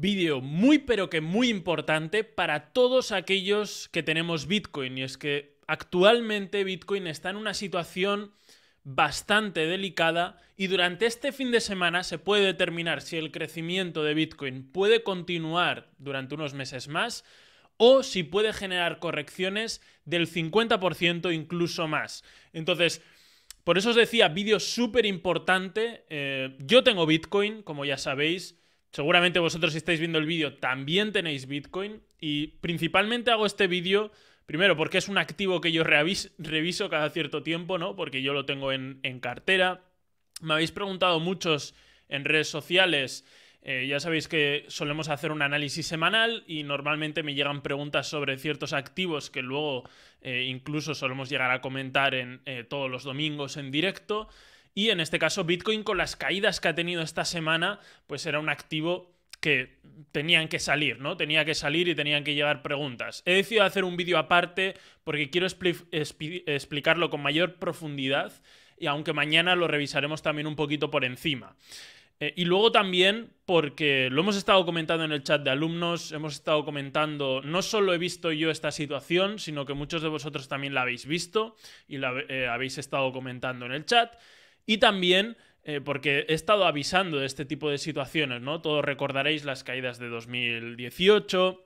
vídeo muy pero que muy importante para todos aquellos que tenemos Bitcoin. Y es que actualmente Bitcoin está en una situación bastante delicada y durante este fin de semana se puede determinar si el crecimiento de Bitcoin puede continuar durante unos meses más o si puede generar correcciones del 50% incluso más. Entonces, por eso os decía, vídeo súper importante. Eh, yo tengo Bitcoin, como ya sabéis, Seguramente vosotros si estáis viendo el vídeo también tenéis Bitcoin y principalmente hago este vídeo primero porque es un activo que yo reviso cada cierto tiempo, ¿no? Porque yo lo tengo en, cartera. Me habéis preguntado muchos en redes sociales. Eh, ya sabéis que solemos hacer un análisis semanal y normalmente me llegan preguntas sobre ciertos activos que luego eh, incluso solemos llegar a comentar en eh, todos los domingos en directo. Y en este caso, Bitcoin, con las caídas que ha tenido esta semana, pues era un activo que tenían que salir, ¿no? Tenía que salir y tenían que llevar preguntas. He decidido hacer un vídeo aparte porque quiero explicarlo con mayor profundidad y aunque mañana lo revisaremos también un poquito por encima. Eh, y luego también porque lo hemos estado comentando en el chat de alumnos, hemos estado comentando, no solo he visto yo esta situación, sino que muchos de vosotros también la habéis visto y la eh, habéis estado comentando en el chat. Y también eh, porque he estado avisando de este tipo de situaciones, ¿no? Todos recordaréis las caídas de 2018.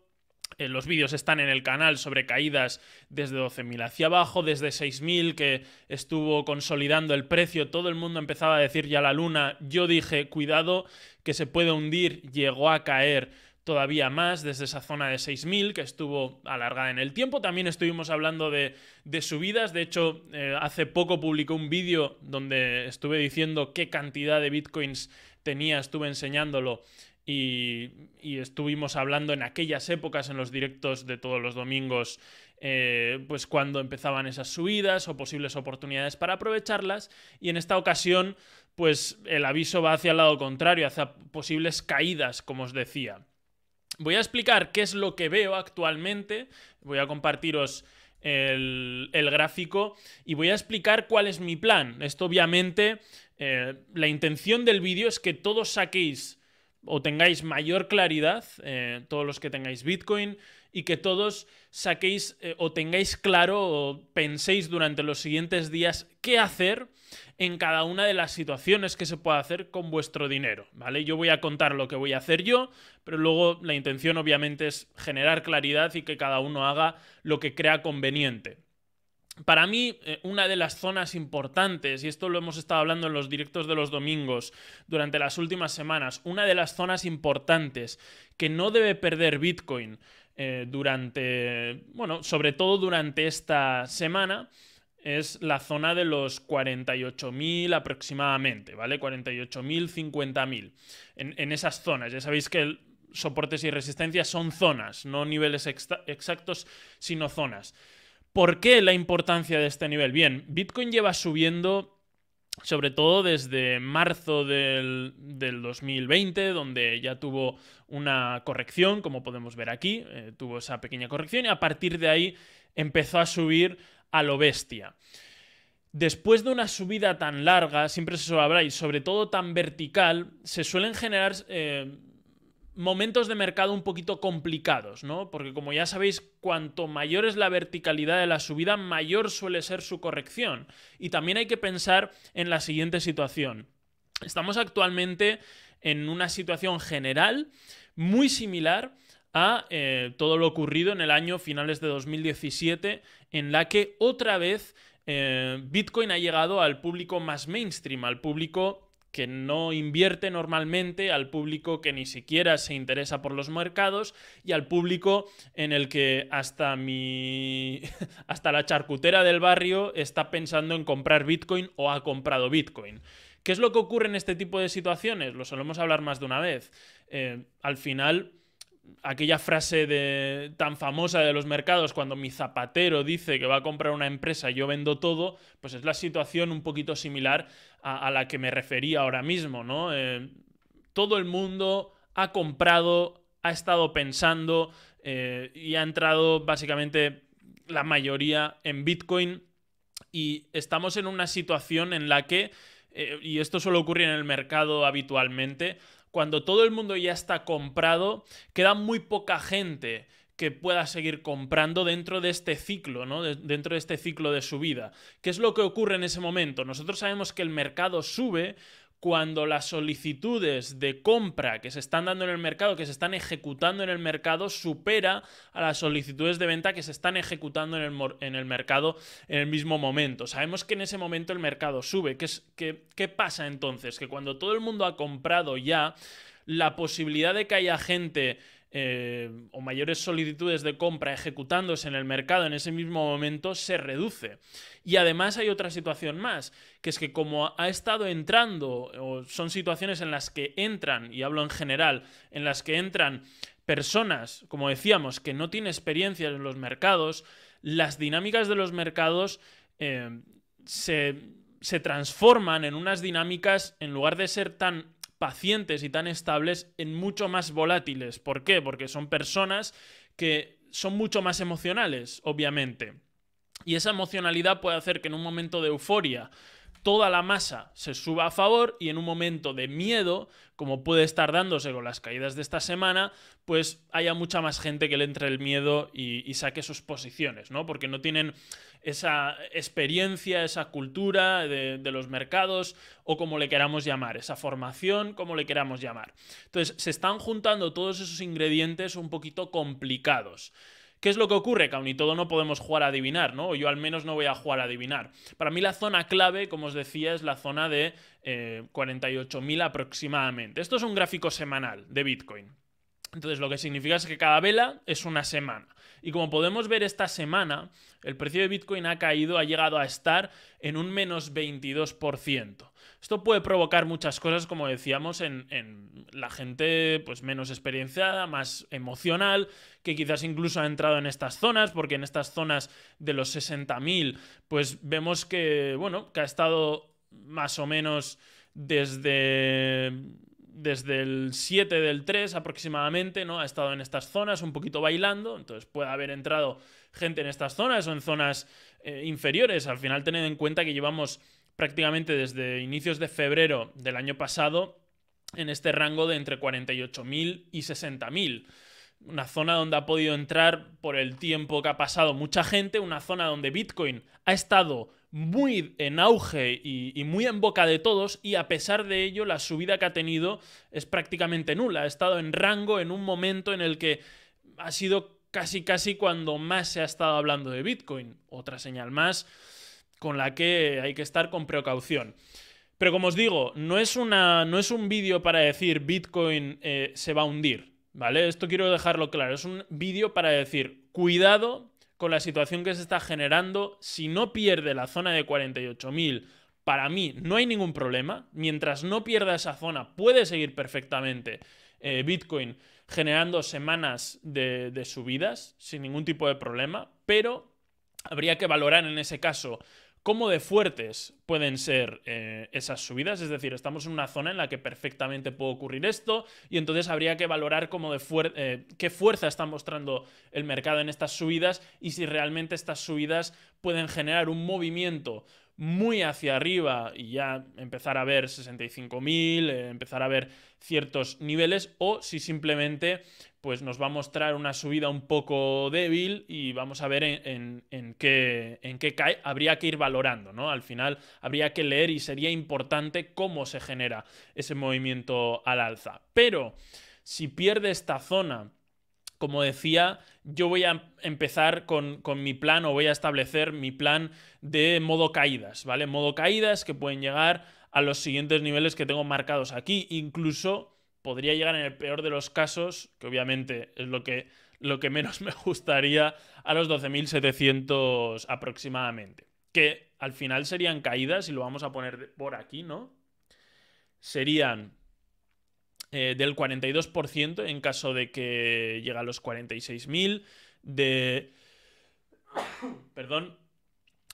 Eh, los vídeos están en el canal sobre caídas desde 12.000 hacia abajo, desde 6.000 que estuvo consolidando el precio, todo el mundo empezaba a decir ya la luna, yo dije, cuidado que se puede hundir, llegó a caer todavía más desde esa zona de 6.000 que estuvo alargada en el tiempo. También estuvimos hablando de, subidas. De hecho, eh, hace poco publicó un vídeo donde estuve diciendo qué cantidad de bitcoins tenía, estuve enseñándolo. Y, estuvimos hablando en aquellas épocas, en los directos de todos los domingos, eh, pues cuando empezaban esas subidas o posibles oportunidades para aprovecharlas. Y en esta ocasión, pues el aviso va hacia el lado contrario, hacia posibles caídas, como os decía. Voy a explicar qué es lo que veo actualmente. Voy a compartiros el, gráfico y voy a explicar cuál es mi plan. Esto obviamente, eh, la intención del vídeo es que todos saquéis o tengáis mayor claridad, eh, todos los que tengáis Bitcoin, y que todos saquéis eh, o tengáis claro o penséis durante los siguientes días qué hacer en cada una de las situaciones que se pueda hacer con vuestro dinero, ¿vale? Yo voy a contar lo que voy a hacer yo, pero luego la intención obviamente es generar claridad y que cada uno haga lo que crea conveniente. Para mí, eh, una de las zonas importantes, y esto lo hemos estado hablando en los directos de los domingos durante las últimas semanas, una de las zonas importantes que no debe perder Bitcoin eh, durante, bueno, sobre todo durante esta semana, es la zona de los 48.000 aproximadamente, ¿vale? 48.000, 50.000. En, en esas zonas, ya sabéis que soportes y resistencias son zonas, no niveles exactos, sino zonas. ¿Por qué la importancia de este nivel? Bien, Bitcoin lleva subiendo sobre todo desde marzo del, 2020, donde ya tuvo una corrección, como podemos ver aquí, eh, tuvo esa pequeña corrección y a partir de ahí empezó a subir a lo bestia. Después de una subida tan larga, siempre se sabrá, y sobre todo tan vertical, se suelen generar... Eh, momentos de mercado un poquito complicados, ¿no? Porque como ya sabéis, cuanto mayor es la verticalidad de la subida, mayor suele ser su corrección. Y también hay que pensar en la siguiente situación. Estamos actualmente en una situación general muy similar a eh, todo lo ocurrido en el año finales de 2017, en la que otra vez eh, Bitcoin ha llegado al público más mainstream, al público que no invierte normalmente, al público que ni siquiera se interesa por los mercados y al público en el que hasta mi hasta la charcutera del barrio está pensando en comprar Bitcoin o ha comprado Bitcoin. ¿Qué es lo que ocurre en este tipo de situaciones? Lo solemos hablar más de una vez. Eh, al final aquella frase de, tan famosa de los mercados, cuando mi zapatero dice que va a comprar una empresa y yo vendo todo, pues es la situación un poquito similar a, la que me refería ahora mismo, ¿no? Eh, todo el mundo ha comprado, ha estado pensando eh, y ha entrado básicamente la mayoría en Bitcoin y estamos en una situación en la que, eh, y esto solo ocurre en el mercado habitualmente, cuando todo el mundo ya está comprado, queda muy poca gente que pueda seguir comprando dentro de este ciclo, ¿no? dentro de este ciclo de subida. ¿Qué es lo que ocurre en ese momento? Nosotros sabemos que el mercado sube, cuando las solicitudes de compra que se están dando en el mercado, que se están ejecutando en el mercado, supera a las solicitudes de venta que se están ejecutando en el, en el mercado en el mismo momento. Sabemos que en ese momento el mercado sube. ¿Qué pasa entonces? Que cuando todo el mundo ha comprado ya, la posibilidad de que haya gente eh, o mayores solicitudes de compra ejecutándose en el mercado en ese mismo momento se reduce. Y además hay otra situación más, que es que como ha estado entrando, o son situaciones en las que entran, y hablo en general, en las que entran personas, como decíamos, que no tienen experiencia en los mercados, las dinámicas de los mercados eh, se, se transforman en unas dinámicas, en lugar de ser tan pacientes y tan estables en mucho más volátiles. ¿Por qué? Porque son personas que son mucho más emocionales, obviamente. Y esa emocionalidad puede hacer que en un momento de euforia toda la masa se suba a favor y en un momento de miedo, como puede estar dándose con las caídas de esta semana, pues haya mucha más gente que le entre el miedo y, saque sus posiciones, ¿no? Porque no tienen esa experiencia, esa cultura de, de, los mercados o como le queramos llamar, esa formación, como le queramos llamar. Entonces, se están juntando todos esos ingredientes un poquito complicados. ¿Qué es lo que ocurre? Que aún y todo no podemos jugar a adivinar, ¿no? O yo al menos no voy a jugar a adivinar. Para mí la zona clave, como os decía, es la zona de 48.000 eh, aproximadamente. Esto es un gráfico semanal de Bitcoin. Entonces lo que significa es que cada vela es una semana. Y como podemos ver esta semana, el precio de Bitcoin ha caído, ha llegado a estar en un menos 22%. Esto puede provocar muchas cosas, como decíamos, en, la gente pues, menos experienciada, más emocional, que quizás incluso ha entrado en estas zonas, porque en estas zonas de los 60.000, pues vemos que, bueno, que ha estado más o menos desde desde el 7 del 3 aproximadamente, ¿no? Ha estado en estas zonas, un poquito bailando, entonces puede haber entrado gente en estas zonas o en zonas eh, inferiores. Al final tened en cuenta que llevamos prácticamente desde inicios de febrero del año pasado en este rango de entre 48.000 y 60.000. Una zona donde ha podido entrar por el tiempo que ha pasado mucha gente, una zona donde Bitcoin ha estado muy en auge y, y, muy en boca de todos y a pesar de ello la subida que ha tenido es prácticamente nula. Ha estado en rango en un momento en el que ha sido casi casi cuando más se ha estado hablando de Bitcoin. Otra señal más con la que hay que estar con precaución. Pero como os digo, no es, una, no es un vídeo para decir Bitcoin eh, se va a hundir, ¿vale? Esto quiero dejarlo claro, es un vídeo para decir cuidado con la situación que se está generando, si no pierde la zona de 48.000 para mí no hay ningún problema. Mientras no pierda esa zona, puede seguir perfectamente eh, Bitcoin generando semanas de, subidas sin ningún tipo de problema, pero habría que valorar en ese caso ¿Cómo de fuertes pueden ser eh, esas subidas? Es decir, estamos en una zona en la que perfectamente puede ocurrir esto y entonces habría que valorar cómo de eh, qué fuerza está mostrando el mercado en estas subidas y si realmente estas subidas pueden generar un movimiento muy hacia arriba y ya empezar a ver 65.000, eh, empezar a ver ciertos niveles o si simplemente pues nos va a mostrar una subida un poco débil y vamos a ver en, qué, en qué cae. Habría que ir valorando, ¿no? Al final habría que leer y sería importante cómo se genera ese movimiento al alza. Pero si pierde esta zona, como decía, yo voy a empezar con, con, mi plan o voy a establecer mi plan de modo caídas, ¿vale? Modo caídas que pueden llegar a los siguientes niveles que tengo marcados aquí, incluso podría llegar en el peor de los casos, que obviamente es lo que, lo que menos me gustaría, a los 12.700 aproximadamente. Que al final serían caídas, y lo vamos a poner por aquí, ¿no? Serían eh, del 42% en caso de que llegue a los 46.000, de... Perdón,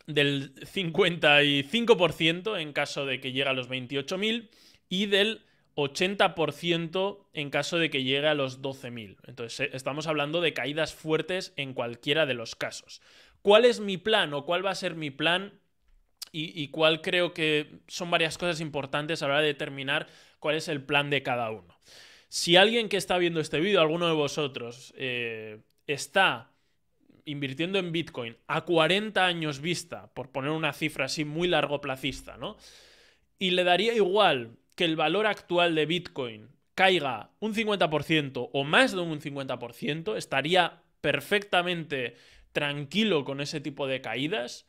del 55% en caso de que llegue a los 28.000 y del 80% en caso de que llegue a los 12.000. Entonces, eh, estamos hablando de caídas fuertes en cualquiera de los casos. ¿Cuál es mi plan o cuál va a ser mi plan? Y, cuál creo que son varias cosas importantes a la hora de determinar cuál es el plan de cada uno. Si alguien que está viendo este vídeo, alguno de vosotros, eh, está invirtiendo en Bitcoin a 40 años vista, por poner una cifra así muy largo placista, ¿no? Y le daría igual que el valor actual de Bitcoin caiga un 50% o más de un 50%, estaría perfectamente tranquilo con ese tipo de caídas.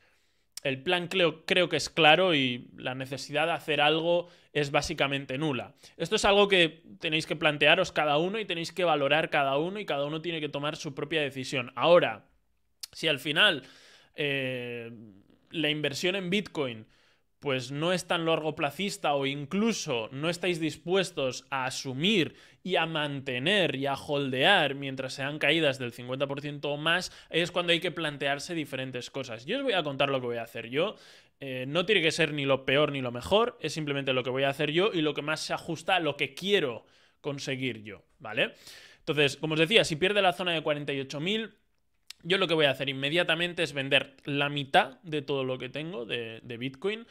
El plan creo, creo, que es claro y la necesidad de hacer algo es básicamente nula. Esto es algo que tenéis que plantearos cada uno y tenéis que valorar cada uno y cada uno tiene que tomar su propia decisión. Ahora, si al final eh, la inversión en Bitcoin pues no es tan largo o incluso no estáis dispuestos a asumir y a mantener y a holdear mientras sean caídas del 50% o más, es cuando hay que plantearse diferentes cosas. Yo os voy a contar lo que voy a hacer yo. Eh, no tiene que ser ni lo peor ni lo mejor, es simplemente lo que voy a hacer yo y lo que más se ajusta a lo que quiero conseguir yo, ¿vale? Entonces, como os decía, si pierde la zona de 48.000... Yo lo que voy a hacer inmediatamente es vender la mitad de todo lo que tengo de, Bitcoin.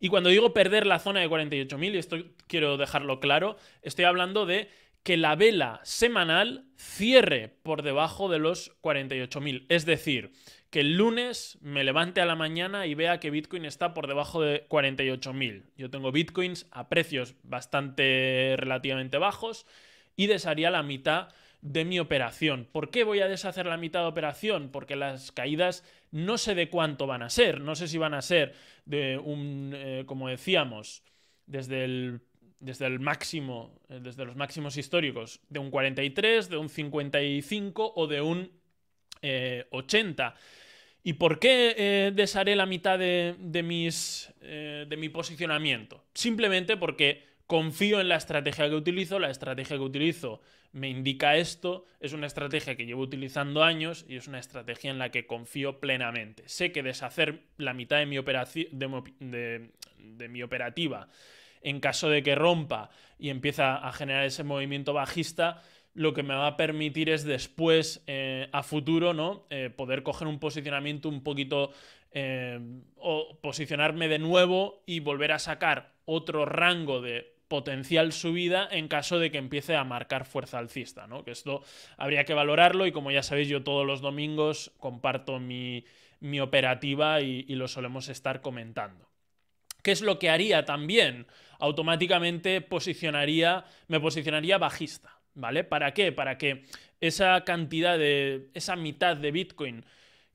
Y cuando digo perder la zona de 48.000, y esto quiero dejarlo claro, estoy hablando de que la vela semanal cierre por debajo de los 48.000. Es decir, que el lunes me levante a la mañana y vea que Bitcoin está por debajo de 48.000. Yo tengo Bitcoins a precios bastante relativamente bajos y desharía la mitad de mi operación. ¿Por qué voy a deshacer la mitad de operación? Porque las caídas no sé de cuánto van a ser. No sé si van a ser de un, eh, como decíamos, desde el, desde el máximo, eh, desde los máximos históricos, de un 43, de un 55 o de un 80. Eh, ¿Y por qué desharé la mitad de, de mis, de mi posicionamiento? Simplemente porque confío en la estrategia que utilizo, la estrategia que utilizo me indica esto, es una estrategia que llevo utilizando años y es una estrategia en la que confío plenamente. Sé que deshacer la mitad de mi, mi operativa en caso de que rompa y empieza a generar ese movimiento bajista, lo que me va a permitir es después, eh, a futuro, ¿no? Eh, poder coger un posicionamiento un poquito eh, o posicionarme de nuevo y volver a sacar otro rango de potencial subida en caso de que empiece a marcar fuerza alcista, ¿no? Que esto habría que valorarlo y como ya sabéis yo todos los domingos comparto mi, operativa y, lo solemos estar comentando. ¿Qué es lo que haría también? Automáticamente posicionaría, me posicionaría bajista, ¿vale? ¿Para qué? Para que esa cantidad de, esa mitad de Bitcoin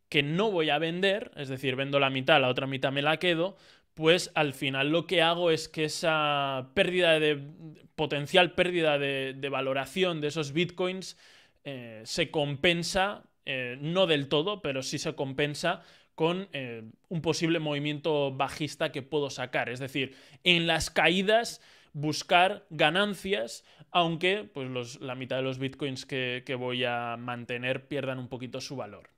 que no voy a vender, es decir, vendo la mitad, la otra mitad me la quedo, pues al final lo que hago es que esa pérdida de potencial pérdida de, valoración de esos bitcoins eh, se compensa, eh, no del todo, pero sí se compensa con eh, un posible movimiento bajista que puedo sacar. Es decir, en las caídas buscar ganancias, aunque pues, la mitad de los bitcoins que voy a mantener pierdan un poquito su valor.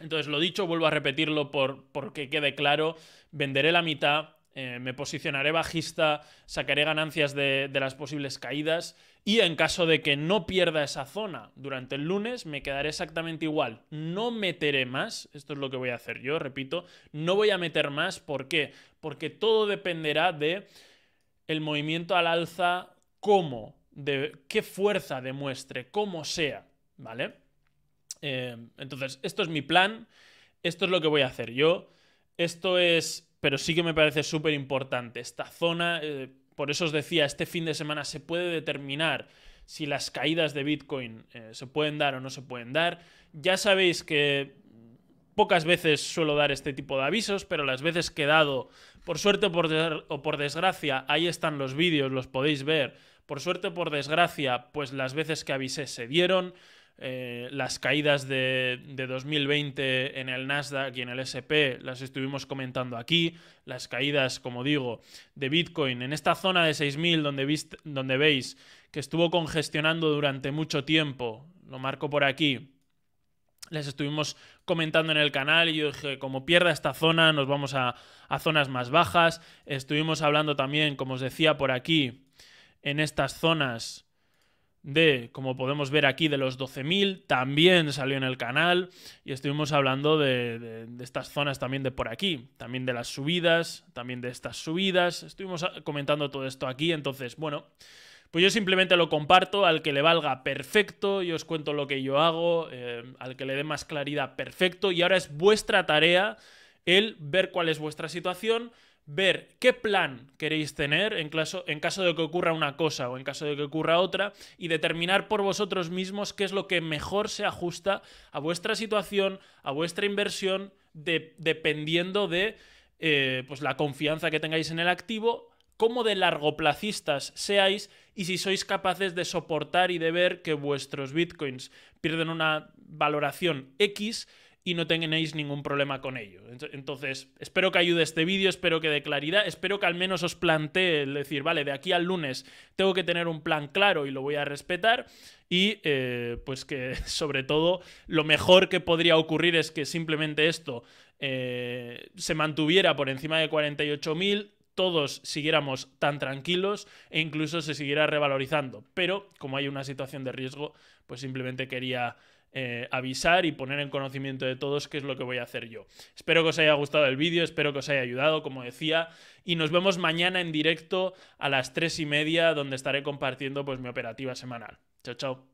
Entonces, lo dicho, vuelvo a repetirlo porque quede claro, venderé la mitad, eh, me posicionaré bajista, sacaré ganancias de, las posibles caídas y en caso de que no pierda esa zona durante el lunes, me quedaré exactamente igual. No meteré más, esto es lo que voy a hacer yo, repito, no voy a meter más, ¿por qué? Porque todo dependerá de el movimiento al alza, cómo, de qué fuerza demuestre, cómo sea, ¿vale? Em, entonces, esto es mi plan, esto es lo que voy a hacer yo, esto es, pero sí que me parece súper importante, esta zona, eh, por eso os decía, este fin de semana se puede determinar si las caídas de Bitcoin eh, se pueden dar o no se pueden dar. Ya sabéis que pocas veces suelo dar este tipo de avisos, pero las veces que he dado, por suerte o por desgracia, ahí están los vídeos, los podéis ver. Por suerte o por desgracia, pues las veces que avisé se dieron. Eh, las caídas de, 2020 en el Nasdaq y en el SP las estuvimos comentando aquí, las caídas, como digo, de Bitcoin en esta zona de 6.000 donde, donde veis que estuvo congestionando durante mucho tiempo, lo marco por aquí, les estuvimos comentando en el canal y yo dije, como pierda esta zona, nos vamos a, a, zonas más bajas. Estuvimos hablando también, como os decía por aquí, en estas zonas de, como podemos ver aquí, de los 12.000, también salió en el canal y estuvimos hablando de, estas zonas también de por aquí, también de las subidas, también de estas subidas, estuvimos ah, comentando todo esto aquí, entonces, bueno, pues yo simplemente lo comparto, al que le valga perfecto, yo os cuento lo que yo hago, eh, al que le dé más claridad perfecto y ahora es vuestra tarea el ver cuál es vuestra situación, ver qué plan queréis tener en caso, en caso, de que ocurra una cosa o en caso de que ocurra otra y determinar por vosotros mismos qué es lo que mejor se ajusta a vuestra situación, a vuestra inversión, dependiendo de eh, pues, la confianza que tengáis en el activo, cómo de largoplacistas seáis y si sois capaces de soportar y de ver que vuestros bitcoins pierden una valoración X y no tengáis ningún problema con ello. Entonces, espero que ayude este vídeo, espero que dé claridad, espero que al menos os plantee el decir, vale, de aquí al lunes tengo que tener un plan claro y lo voy a respetar. Y eh, pues que sobre todo lo mejor que podría ocurrir es que simplemente esto eh, se mantuviera por encima de 48.000 todos siguiéramos tan tranquilos e incluso se siguiera revalorizando. Pero como hay una situación de riesgo, pues simplemente quería eh, avisar y poner en conocimiento de todos qué es lo que voy a hacer yo. Espero que os haya gustado el vídeo, espero que os haya ayudado, como decía, y nos vemos mañana en directo a las tres y media, donde estaré compartiendo pues, mi operativa semanal. Chao, chao.